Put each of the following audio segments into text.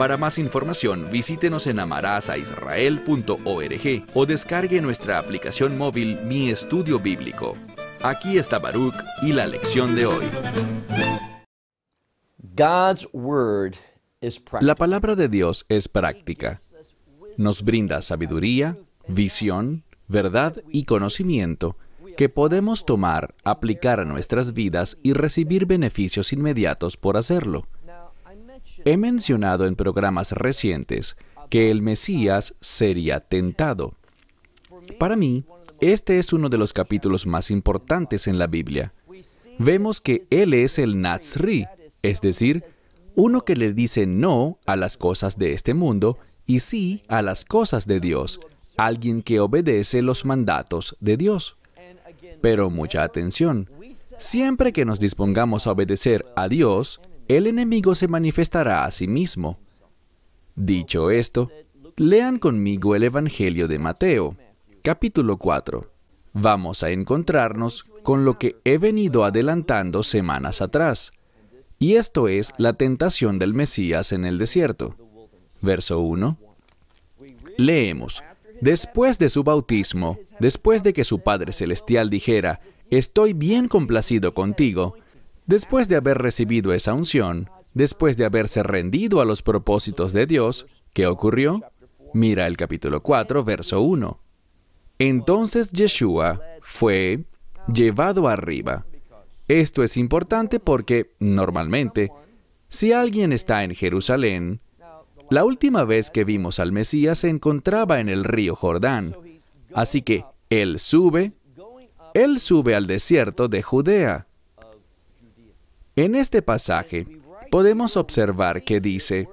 Para más información, visítenos en amarazaisrael.org o descargue nuestra aplicación móvil Mi Estudio Bíblico. Aquí está Baruch y la lección de hoy. La palabra de Dios es práctica. Nos brinda sabiduría, visión, verdad y conocimiento que podemos tomar, aplicar a nuestras vidas y recibir beneficios inmediatos por hacerlo. He mencionado en programas recientes que el Mesías sería tentado. Para mí, este es uno de los capítulos más importantes en la Biblia. Vemos que Él es el Nazri, es decir, uno que le dice no a las cosas de este mundo y sí a las cosas de Dios, alguien que obedece los mandatos de Dios. Pero mucha atención, siempre que nos dispongamos a obedecer a Dios, el enemigo se manifestará a sí mismo. Dicho esto, lean conmigo el Evangelio de Mateo, capítulo 4. Vamos a encontrarnos con lo que he venido adelantando semanas atrás, y esto es la tentación del Mesías en el desierto. Verso 1. Leemos. Después de su bautismo, después de que su Padre Celestial dijera, estoy bien complacido contigo, Después de haber recibido esa unción, después de haberse rendido a los propósitos de Dios, ¿qué ocurrió? Mira el capítulo 4, verso 1. Entonces Yeshua fue llevado arriba. Esto es importante porque, normalmente, si alguien está en Jerusalén, la última vez que vimos al Mesías se encontraba en el río Jordán. Así que Él sube, Él sube al desierto de Judea. En este pasaje podemos observar que dice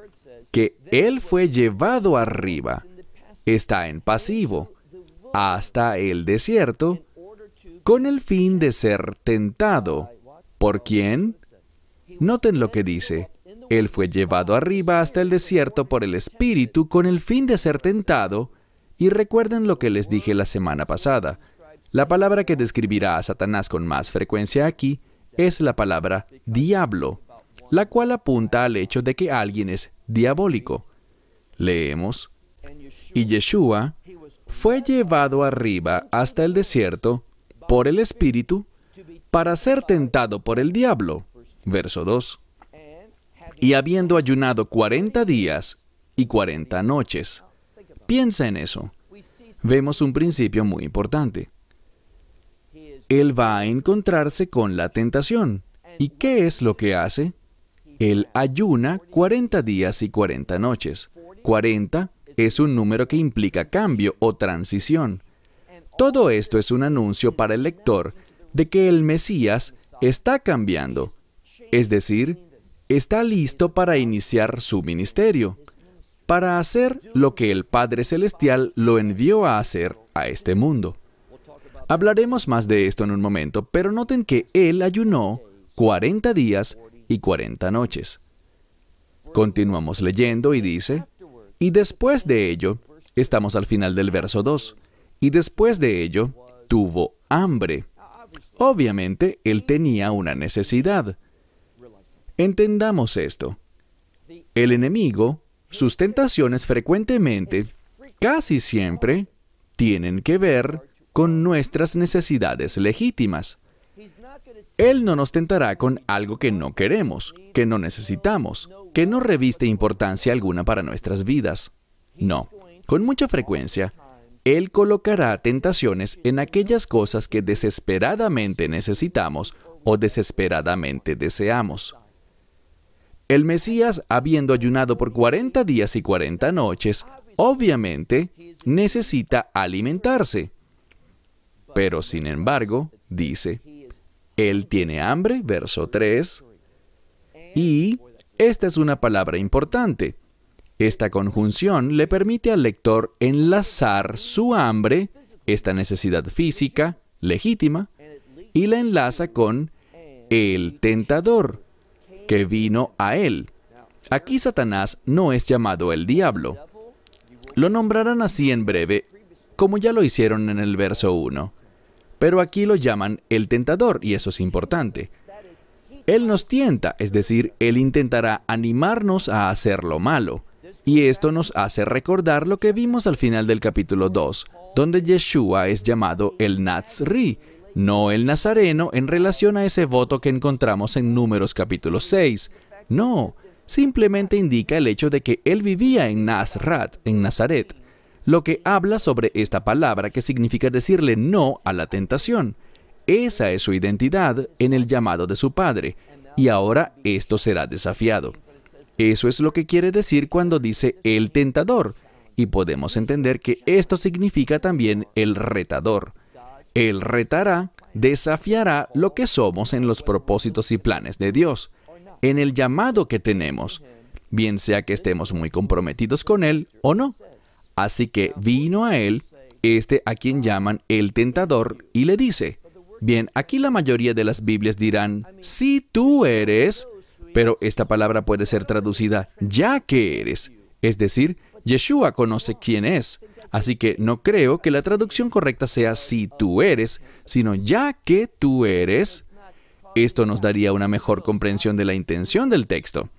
que Él fue llevado arriba, está en pasivo, hasta el desierto, con el fin de ser tentado. ¿Por quién? Noten lo que dice. Él fue llevado arriba hasta el desierto por el Espíritu con el fin de ser tentado. Y recuerden lo que les dije la semana pasada. La palabra que describirá a Satanás con más frecuencia aquí es la palabra diablo, la cual apunta al hecho de que alguien es diabólico. Leemos, y Yeshua fue llevado arriba hasta el desierto por el Espíritu para ser tentado por el diablo. Verso 2. Y habiendo ayunado 40 días y 40 noches. Piensa en eso. Vemos un principio muy importante él va a encontrarse con la tentación. ¿Y qué es lo que hace? Él ayuna 40 días y 40 noches. 40 es un número que implica cambio o transición. Todo esto es un anuncio para el lector de que el Mesías está cambiando, es decir, está listo para iniciar su ministerio, para hacer lo que el Padre Celestial lo envió a hacer a este mundo. Hablaremos más de esto en un momento, pero noten que él ayunó 40 días y 40 noches. Continuamos leyendo y dice, y después de ello, estamos al final del verso 2, y después de ello, tuvo hambre. Obviamente, él tenía una necesidad. Entendamos esto. El enemigo, sus tentaciones frecuentemente, casi siempre, tienen que ver con nuestras necesidades legítimas. Él no nos tentará con algo que no queremos, que no necesitamos, que no reviste importancia alguna para nuestras vidas. No, con mucha frecuencia, Él colocará tentaciones en aquellas cosas que desesperadamente necesitamos o desesperadamente deseamos. El Mesías, habiendo ayunado por 40 días y 40 noches, obviamente necesita alimentarse. Pero sin embargo, dice, Él tiene hambre, verso 3, y esta es una palabra importante. Esta conjunción le permite al lector enlazar su hambre, esta necesidad física, legítima, y la enlaza con el tentador, que vino a él. Aquí Satanás no es llamado el diablo. Lo nombrarán así en breve, como ya lo hicieron en el verso 1. Pero aquí lo llaman el tentador y eso es importante. Él nos tienta, es decir, Él intentará animarnos a hacer lo malo. Y esto nos hace recordar lo que vimos al final del capítulo 2, donde Yeshua es llamado el Nazri, no el Nazareno en relación a ese voto que encontramos en Números capítulo 6. No, simplemente indica el hecho de que Él vivía en Nazrat, en Nazaret lo que habla sobre esta palabra que significa decirle no a la tentación. Esa es su identidad en el llamado de su padre, y ahora esto será desafiado. Eso es lo que quiere decir cuando dice el tentador, y podemos entender que esto significa también el retador. Él retará, desafiará lo que somos en los propósitos y planes de Dios, en el llamado que tenemos, bien sea que estemos muy comprometidos con Él o no. Así que vino a él este a quien llaman el tentador y le dice, bien, aquí la mayoría de las Biblias dirán, si tú eres, pero esta palabra puede ser traducida ya que eres, es decir, Yeshua conoce quién es. Así que no creo que la traducción correcta sea si tú eres, sino ya que tú eres. Esto nos daría una mejor comprensión de la intención del texto.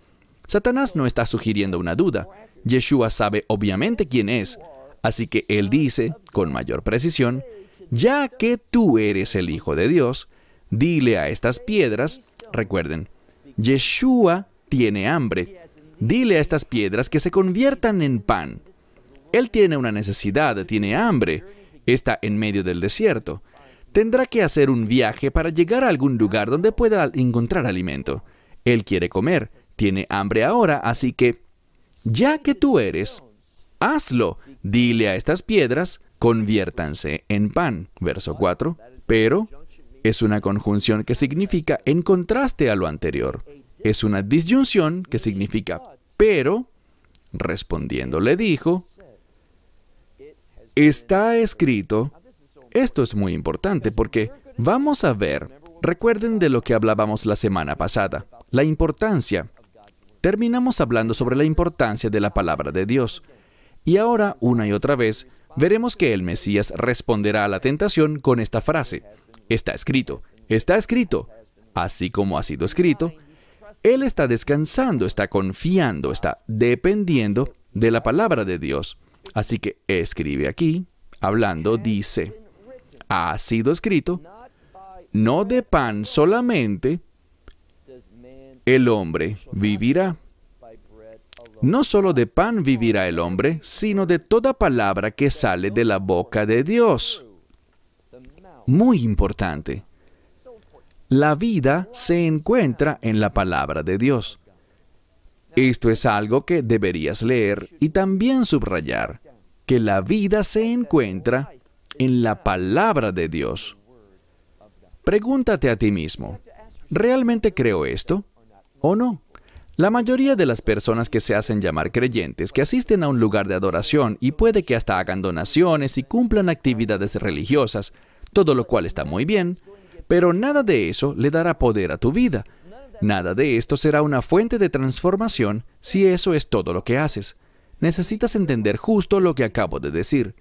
Satanás no está sugiriendo una duda, Yeshua sabe obviamente quién es, así que él dice, con mayor precisión, ya que tú eres el Hijo de Dios, dile a estas piedras, recuerden, Yeshua tiene hambre, dile a estas piedras que se conviertan en pan. Él tiene una necesidad, tiene hambre, está en medio del desierto. Tendrá que hacer un viaje para llegar a algún lugar donde pueda encontrar alimento. Él quiere comer, tiene hambre ahora, así que ya que tú eres, hazlo, dile a estas piedras, conviértanse en pan. Verso 4. Pero es una conjunción que significa en contraste a lo anterior. Es una disyunción que significa pero, respondiendo le dijo, está escrito, esto es muy importante porque vamos a ver, recuerden de lo que hablábamos la semana pasada, la importancia terminamos hablando sobre la importancia de la palabra de Dios. Y ahora, una y otra vez, veremos que el Mesías responderá a la tentación con esta frase. Está escrito, está escrito, así como ha sido escrito. Él está descansando, está confiando, está dependiendo de la palabra de Dios. Así que escribe aquí, hablando, dice, ha sido escrito, no de pan solamente, el hombre vivirá. No solo de pan vivirá el hombre, sino de toda palabra que sale de la boca de Dios. Muy importante. La vida se encuentra en la palabra de Dios. Esto es algo que deberías leer y también subrayar, que la vida se encuentra en la palabra de Dios. Pregúntate a ti mismo, ¿realmente creo esto? o no. La mayoría de las personas que se hacen llamar creyentes, que asisten a un lugar de adoración y puede que hasta hagan donaciones y cumplan actividades religiosas, todo lo cual está muy bien, pero nada de eso le dará poder a tu vida. Nada de esto será una fuente de transformación si eso es todo lo que haces. Necesitas entender justo lo que acabo de decir.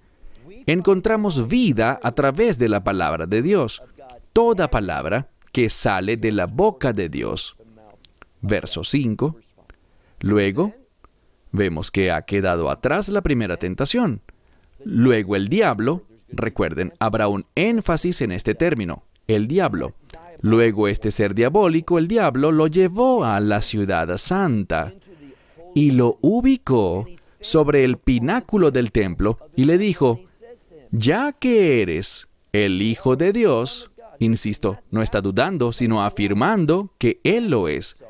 Encontramos vida a través de la palabra de Dios. Toda palabra que sale de la boca de Dios verso 5, luego vemos que ha quedado atrás la primera tentación. Luego el diablo, recuerden, habrá un énfasis en este término, el diablo. Luego este ser diabólico, el diablo, lo llevó a la ciudad santa y lo ubicó sobre el pináculo del templo y le dijo, ya que eres el Hijo de Dios, insisto, no está dudando, sino afirmando que Él lo es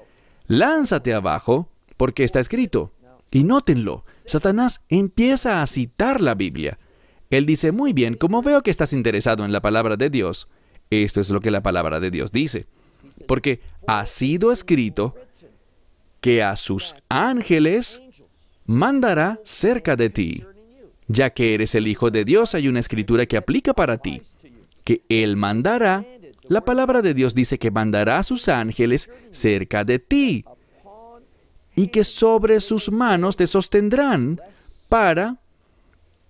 lánzate abajo, porque está escrito. Y nótenlo, Satanás empieza a citar la Biblia. Él dice, muy bien, como veo que estás interesado en la palabra de Dios, esto es lo que la palabra de Dios dice. Porque ha sido escrito que a sus ángeles mandará cerca de ti. Ya que eres el Hijo de Dios, hay una escritura que aplica para ti, que Él mandará la palabra de Dios dice que mandará a sus ángeles cerca de ti y que sobre sus manos te sostendrán para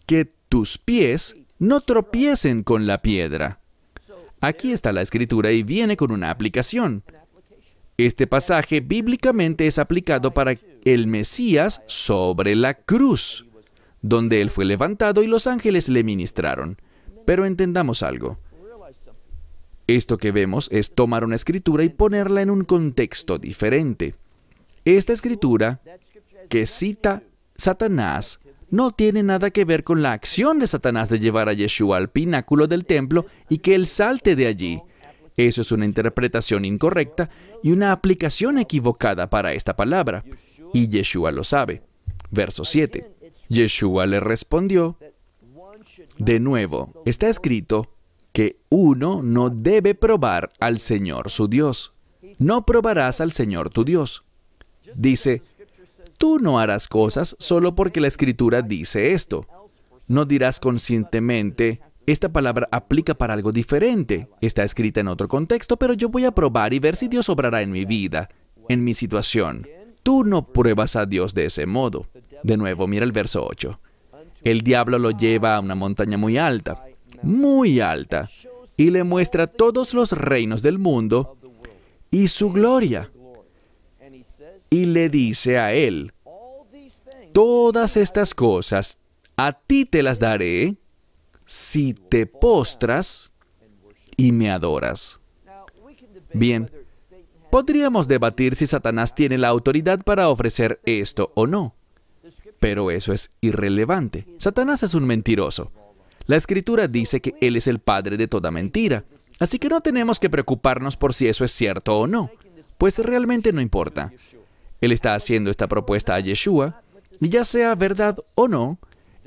que tus pies no tropiecen con la piedra. Aquí está la escritura y viene con una aplicación. Este pasaje bíblicamente es aplicado para el Mesías sobre la cruz, donde él fue levantado y los ángeles le ministraron. Pero entendamos algo. Esto que vemos es tomar una escritura y ponerla en un contexto diferente. Esta escritura que cita Satanás no tiene nada que ver con la acción de Satanás de llevar a Yeshua al pináculo del templo y que él salte de allí. Eso es una interpretación incorrecta y una aplicación equivocada para esta palabra. Y Yeshua lo sabe. Verso 7. Yeshua le respondió, de nuevo, está escrito, que uno no debe probar al Señor su Dios. No probarás al Señor tu Dios. Dice, tú no harás cosas solo porque la Escritura dice esto. No dirás conscientemente, esta palabra aplica para algo diferente. Está escrita en otro contexto, pero yo voy a probar y ver si Dios obrará en mi vida, en mi situación. Tú no pruebas a Dios de ese modo. De nuevo, mira el verso 8. El diablo lo lleva a una montaña muy alta muy alta y le muestra todos los reinos del mundo y su gloria. Y le dice a él, todas estas cosas a ti te las daré si te postras y me adoras. Bien, podríamos debatir si Satanás tiene la autoridad para ofrecer esto o no, pero eso es irrelevante. Satanás es un mentiroso. La escritura dice que Él es el padre de toda mentira, así que no tenemos que preocuparnos por si eso es cierto o no, pues realmente no importa. Él está haciendo esta propuesta a Yeshua, y ya sea verdad o no,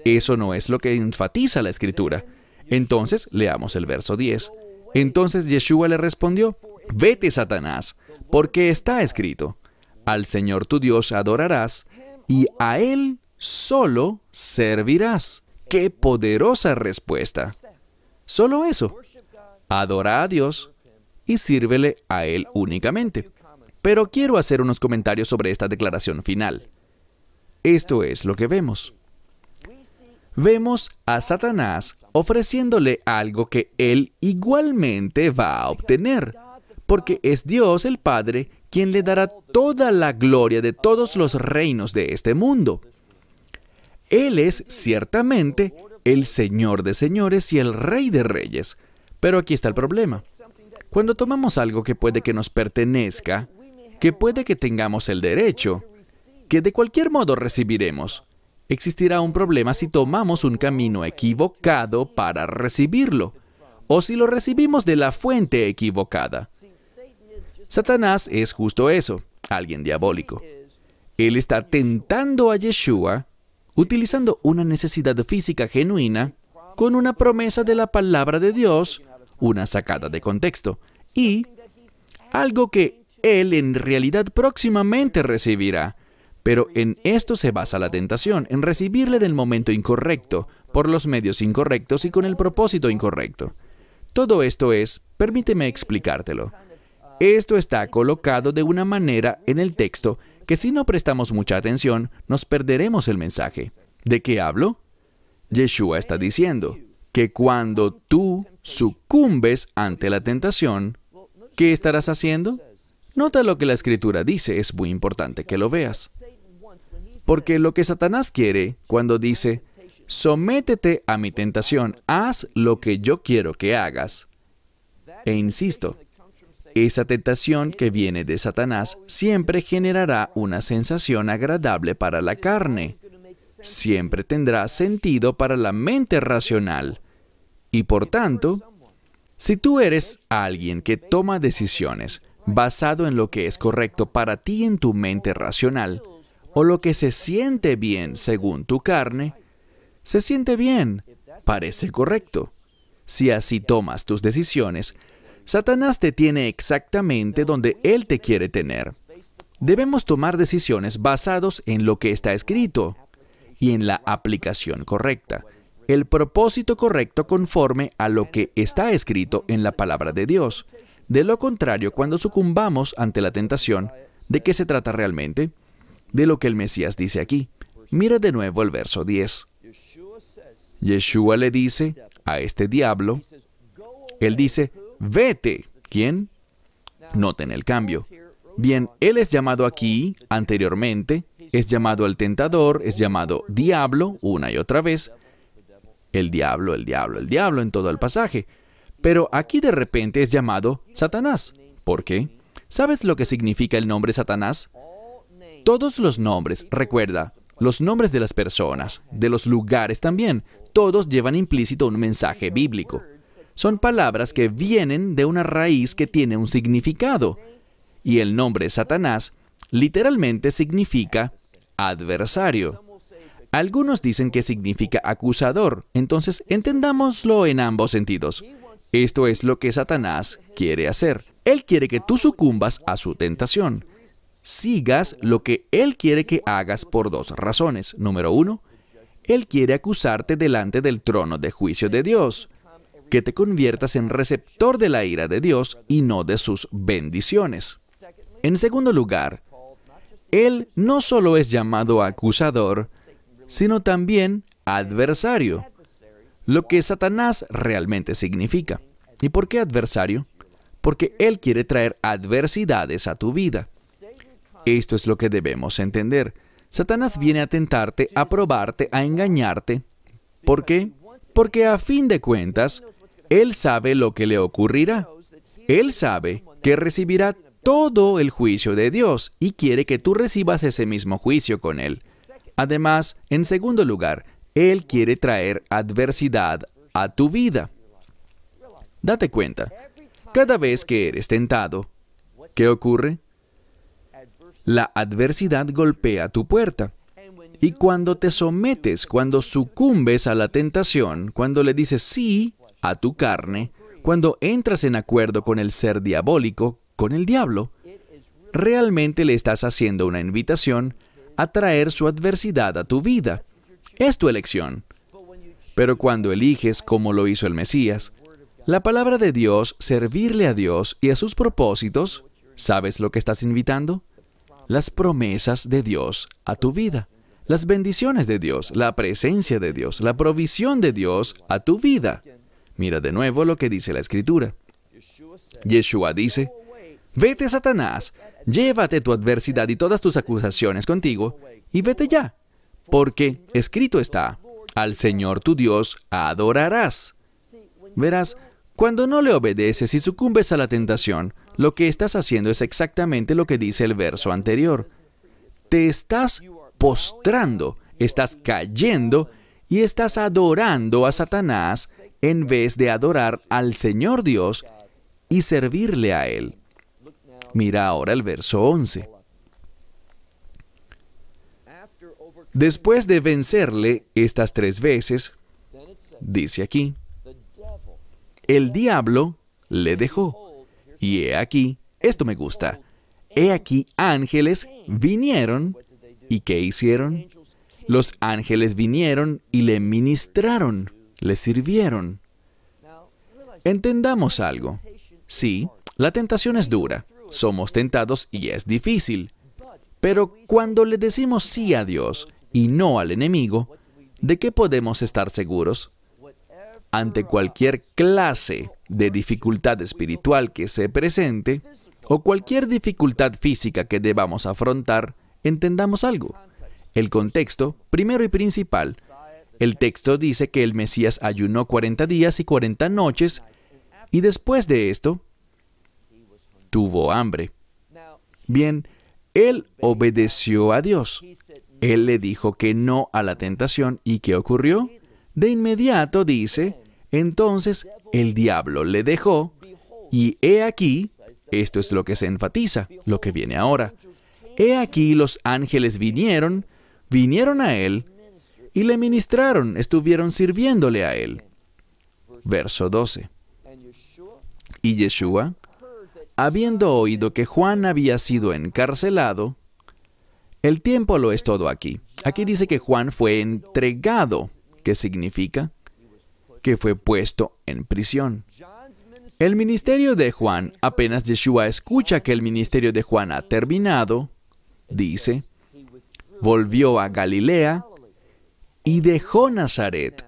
eso no es lo que enfatiza la escritura. Entonces, leamos el verso 10. Entonces Yeshua le respondió, vete Satanás, porque está escrito, al Señor tu Dios adorarás, y a Él solo servirás. ¡Qué poderosa respuesta! Solo eso. Adora a Dios y sírvele a Él únicamente. Pero quiero hacer unos comentarios sobre esta declaración final. Esto es lo que vemos. Vemos a Satanás ofreciéndole algo que él igualmente va a obtener, porque es Dios el Padre quien le dará toda la gloria de todos los reinos de este mundo. Él es ciertamente el Señor de señores y el Rey de reyes. Pero aquí está el problema. Cuando tomamos algo que puede que nos pertenezca, que puede que tengamos el derecho, que de cualquier modo recibiremos, existirá un problema si tomamos un camino equivocado para recibirlo, o si lo recibimos de la fuente equivocada. Satanás es justo eso, alguien diabólico. Él está tentando a Yeshua utilizando una necesidad física genuina, con una promesa de la palabra de Dios, una sacada de contexto, y algo que él en realidad próximamente recibirá. Pero en esto se basa la tentación, en recibirle en el momento incorrecto, por los medios incorrectos y con el propósito incorrecto. Todo esto es, permíteme explicártelo. Esto está colocado de una manera en el texto que si no prestamos mucha atención, nos perderemos el mensaje. ¿De qué hablo? Yeshua está diciendo que cuando tú sucumbes ante la tentación, ¿qué estarás haciendo? Nota lo que la escritura dice, es muy importante que lo veas. Porque lo que Satanás quiere cuando dice, sométete a mi tentación, haz lo que yo quiero que hagas. E insisto, esa tentación que viene de Satanás siempre generará una sensación agradable para la carne. Siempre tendrá sentido para la mente racional. Y por tanto, si tú eres alguien que toma decisiones basado en lo que es correcto para ti en tu mente racional, o lo que se siente bien según tu carne, se siente bien, parece correcto. Si así tomas tus decisiones, Satanás te tiene exactamente donde Él te quiere tener. Debemos tomar decisiones basados en lo que está escrito y en la aplicación correcta, el propósito correcto conforme a lo que está escrito en la palabra de Dios. De lo contrario, cuando sucumbamos ante la tentación, ¿de qué se trata realmente? De lo que el Mesías dice aquí. Mira de nuevo el verso 10. Yeshua le dice a este diablo, él dice, Vete. ¿Quién? Noten el cambio. Bien, él es llamado aquí anteriormente, es llamado al tentador, es llamado diablo una y otra vez. El diablo, el diablo, el diablo en todo el pasaje. Pero aquí de repente es llamado Satanás. ¿Por qué? ¿Sabes lo que significa el nombre Satanás? Todos los nombres, recuerda, los nombres de las personas, de los lugares también, todos llevan implícito un mensaje bíblico. Son palabras que vienen de una raíz que tiene un significado. Y el nombre Satanás literalmente significa adversario. Algunos dicen que significa acusador, entonces entendámoslo en ambos sentidos. Esto es lo que Satanás quiere hacer. Él quiere que tú sucumbas a su tentación. Sigas lo que Él quiere que hagas por dos razones. Número uno, Él quiere acusarte delante del trono de juicio de Dios que te conviertas en receptor de la ira de Dios y no de sus bendiciones. En segundo lugar, Él no solo es llamado acusador, sino también adversario, lo que Satanás realmente significa. ¿Y por qué adversario? Porque Él quiere traer adversidades a tu vida. Esto es lo que debemos entender. Satanás viene a tentarte, a probarte, a engañarte. ¿Por qué? Porque a fin de cuentas, él sabe lo que le ocurrirá. Él sabe que recibirá todo el juicio de Dios y quiere que tú recibas ese mismo juicio con Él. Además, en segundo lugar, Él quiere traer adversidad a tu vida. Date cuenta, cada vez que eres tentado, ¿qué ocurre? La adversidad golpea tu puerta. Y cuando te sometes, cuando sucumbes a la tentación, cuando le dices sí, a tu carne, cuando entras en acuerdo con el ser diabólico, con el diablo, realmente le estás haciendo una invitación a traer su adversidad a tu vida. Es tu elección. Pero cuando eliges como lo hizo el Mesías, la palabra de Dios, servirle a Dios y a sus propósitos, ¿sabes lo que estás invitando? Las promesas de Dios a tu vida, las bendiciones de Dios, la presencia de Dios, la provisión de Dios a tu vida. Mira de nuevo lo que dice la escritura. Yeshua dice, vete Satanás, llévate tu adversidad y todas tus acusaciones contigo, y vete ya, porque escrito está, al Señor tu Dios adorarás. Verás, cuando no le obedeces y sucumbes a la tentación, lo que estás haciendo es exactamente lo que dice el verso anterior. Te estás postrando, estás cayendo y estás adorando a Satanás en vez de adorar al Señor Dios y servirle a Él. Mira ahora el verso 11. Después de vencerle estas tres veces, dice aquí, el diablo le dejó. Y he aquí, esto me gusta, he aquí ángeles vinieron y ¿qué hicieron? Los ángeles vinieron y le ministraron le sirvieron. Entendamos algo. Sí, la tentación es dura, somos tentados y es difícil. Pero cuando le decimos sí a Dios y no al enemigo, ¿de qué podemos estar seguros? Ante cualquier clase de dificultad espiritual que se presente o cualquier dificultad física que debamos afrontar, entendamos algo. El contexto, primero y principal, el texto dice que el Mesías ayunó 40 días y 40 noches y después de esto tuvo hambre. Bien, él obedeció a Dios. Él le dijo que no a la tentación y ¿qué ocurrió? De inmediato dice, entonces el diablo le dejó y he aquí, esto es lo que se enfatiza, lo que viene ahora. He aquí los ángeles vinieron, vinieron a él y le ministraron, estuvieron sirviéndole a él. Verso 12. Y Yeshua, habiendo oído que Juan había sido encarcelado, el tiempo lo es todo aquí. Aquí dice que Juan fue entregado, que significa que fue puesto en prisión. El ministerio de Juan, apenas Yeshua escucha que el ministerio de Juan ha terminado, dice, volvió a Galilea y dejó Nazaret.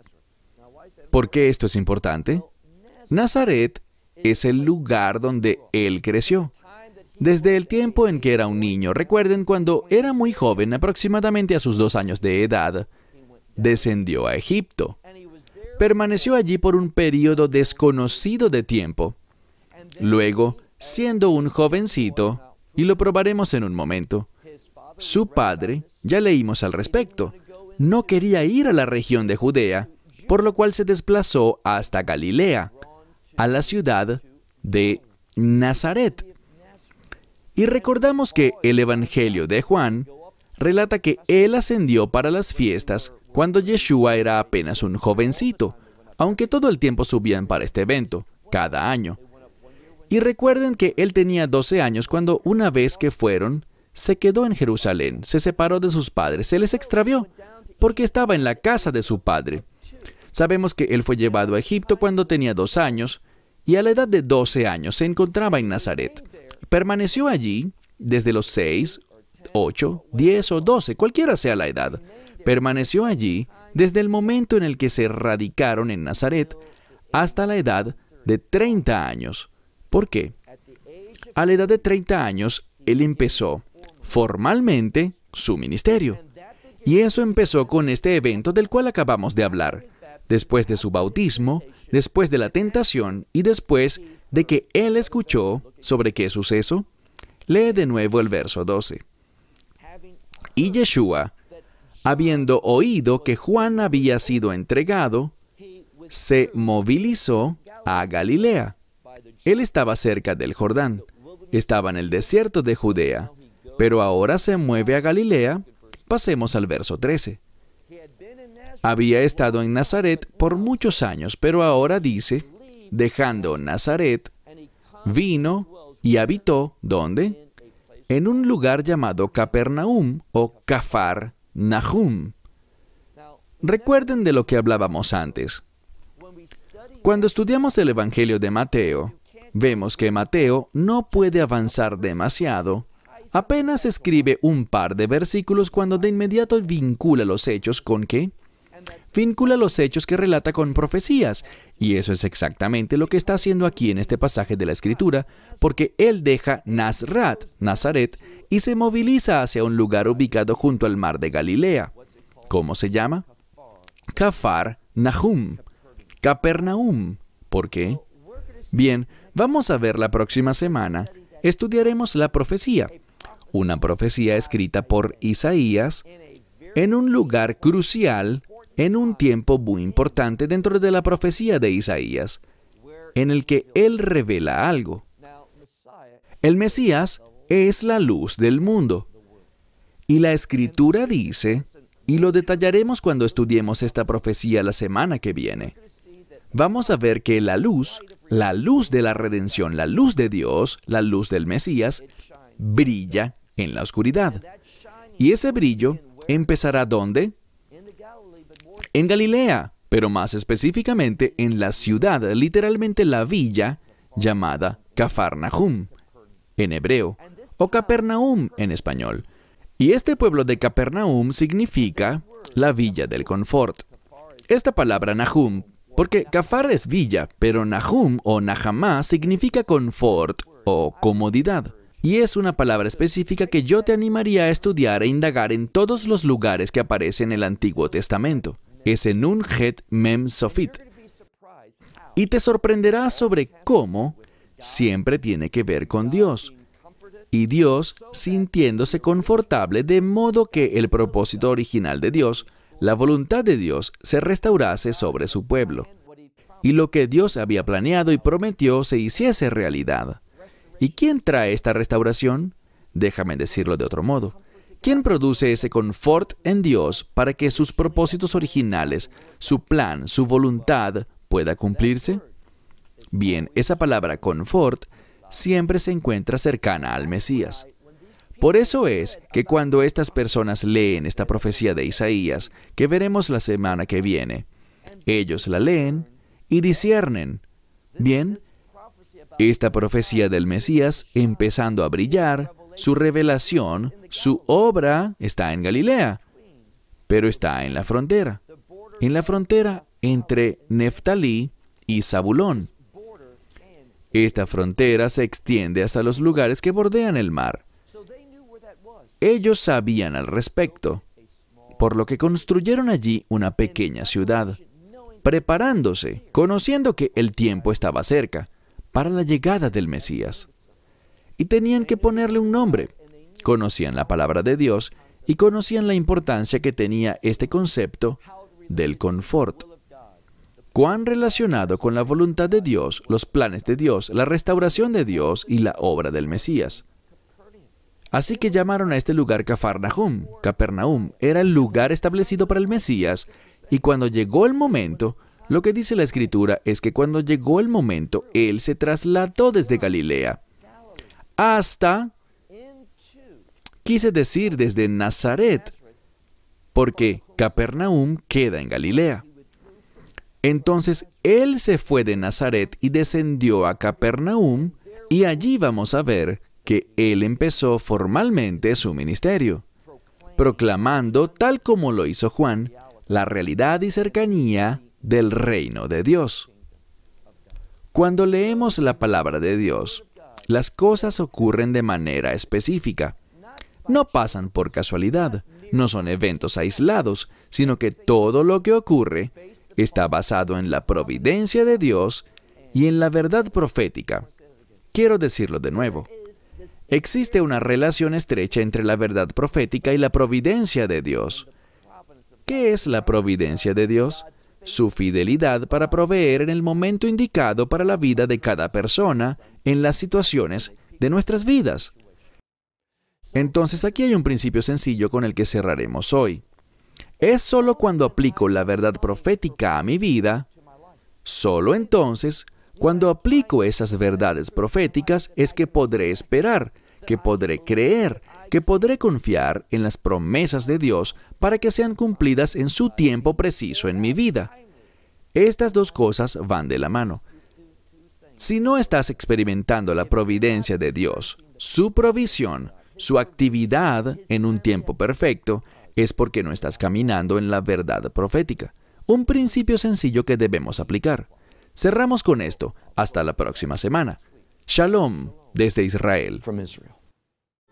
¿Por qué esto es importante? Nazaret es el lugar donde él creció. Desde el tiempo en que era un niño, recuerden cuando era muy joven, aproximadamente a sus dos años de edad, descendió a Egipto. Permaneció allí por un periodo desconocido de tiempo. Luego, siendo un jovencito, y lo probaremos en un momento, su padre, ya leímos al respecto, no quería ir a la región de Judea, por lo cual se desplazó hasta Galilea, a la ciudad de Nazaret. Y recordamos que el Evangelio de Juan relata que él ascendió para las fiestas cuando Yeshua era apenas un jovencito, aunque todo el tiempo subían para este evento, cada año. Y recuerden que él tenía 12 años cuando una vez que fueron, se quedó en Jerusalén, se separó de sus padres, se les extravió, porque estaba en la casa de su padre. Sabemos que él fue llevado a Egipto cuando tenía dos años y a la edad de 12 años se encontraba en Nazaret. Permaneció allí desde los 6, 8, 10 o 12, cualquiera sea la edad. Permaneció allí desde el momento en el que se radicaron en Nazaret hasta la edad de 30 años. ¿Por qué? A la edad de 30 años, él empezó formalmente su ministerio. Y eso empezó con este evento del cual acabamos de hablar, después de su bautismo, después de la tentación y después de que él escuchó sobre qué suceso. Lee de nuevo el verso 12. Y Yeshua, habiendo oído que Juan había sido entregado, se movilizó a Galilea. Él estaba cerca del Jordán, estaba en el desierto de Judea, pero ahora se mueve a Galilea Pasemos al verso 13. Había estado en Nazaret por muchos años, pero ahora dice, dejando Nazaret, vino y habitó, ¿dónde? En un lugar llamado Capernaum o Cafar Nahum. Recuerden de lo que hablábamos antes. Cuando estudiamos el Evangelio de Mateo, vemos que Mateo no puede avanzar demasiado Apenas escribe un par de versículos cuando de inmediato vincula los hechos con qué? Vincula los hechos que relata con profecías, y eso es exactamente lo que está haciendo aquí en este pasaje de la Escritura, porque él deja Nazrat, Nazaret, y se moviliza hacia un lugar ubicado junto al mar de Galilea. ¿Cómo se llama? Cafar Nahum, Capernaum. ¿Por qué? Bien, vamos a ver la próxima semana. Estudiaremos la profecía una profecía escrita por Isaías en un lugar crucial, en un tiempo muy importante dentro de la profecía de Isaías, en el que él revela algo. El Mesías es la luz del mundo. Y la escritura dice, y lo detallaremos cuando estudiemos esta profecía la semana que viene, vamos a ver que la luz, la luz de la redención, la luz de Dios, la luz del Mesías, brilla en la oscuridad. Y ese brillo empezará ¿dónde? En Galilea, pero más específicamente en la ciudad, literalmente la villa llamada nahum en hebreo o Capernaum en español. Y este pueblo de Capernaum significa la villa del confort. Esta palabra Nahum, porque Cafar es villa, pero Nahum o Nahamá significa confort o comodidad. Y es una palabra específica que yo te animaría a estudiar e indagar en todos los lugares que aparece en el Antiguo Testamento. Es en un het mem sofit. Y te sorprenderá sobre cómo siempre tiene que ver con Dios. Y Dios sintiéndose confortable de modo que el propósito original de Dios, la voluntad de Dios, se restaurase sobre su pueblo. Y lo que Dios había planeado y prometió se hiciese realidad. ¿Y quién trae esta restauración? Déjame decirlo de otro modo. ¿Quién produce ese confort en Dios para que sus propósitos originales, su plan, su voluntad pueda cumplirse? Bien, esa palabra confort siempre se encuentra cercana al Mesías. Por eso es que cuando estas personas leen esta profecía de Isaías, que veremos la semana que viene, ellos la leen y disciernen. Bien, esta profecía del Mesías empezando a brillar, su revelación, su obra está en Galilea, pero está en la frontera, en la frontera entre Neftalí y Zabulón. Esta frontera se extiende hasta los lugares que bordean el mar. Ellos sabían al respecto, por lo que construyeron allí una pequeña ciudad, preparándose, conociendo que el tiempo estaba cerca para la llegada del Mesías. Y tenían que ponerle un nombre. Conocían la palabra de Dios y conocían la importancia que tenía este concepto del confort. Cuán relacionado con la voluntad de Dios, los planes de Dios, la restauración de Dios y la obra del Mesías. Así que llamaron a este lugar Cafarnaum. Capernaum era el lugar establecido para el Mesías, y cuando llegó el momento, lo que dice la escritura es que cuando llegó el momento, él se trasladó desde Galilea hasta, quise decir desde Nazaret, porque Capernaum queda en Galilea. Entonces él se fue de Nazaret y descendió a Capernaum, y allí vamos a ver que él empezó formalmente su ministerio, proclamando, tal como lo hizo Juan, la realidad y cercanía del reino de Dios. Cuando leemos la palabra de Dios, las cosas ocurren de manera específica. No pasan por casualidad, no son eventos aislados, sino que todo lo que ocurre está basado en la providencia de Dios y en la verdad profética. Quiero decirlo de nuevo. Existe una relación estrecha entre la verdad profética y la providencia de Dios. ¿Qué es la providencia de Dios? su fidelidad para proveer en el momento indicado para la vida de cada persona en las situaciones de nuestras vidas. Entonces aquí hay un principio sencillo con el que cerraremos hoy. Es sólo cuando aplico la verdad profética a mi vida, sólo entonces, cuando aplico esas verdades proféticas es que podré esperar, que podré creer, que podré confiar en las promesas de Dios para que sean cumplidas en su tiempo preciso en mi vida. Estas dos cosas van de la mano. Si no estás experimentando la providencia de Dios, su provisión, su actividad en un tiempo perfecto, es porque no estás caminando en la verdad profética. Un principio sencillo que debemos aplicar. Cerramos con esto. Hasta la próxima semana. Shalom desde Israel.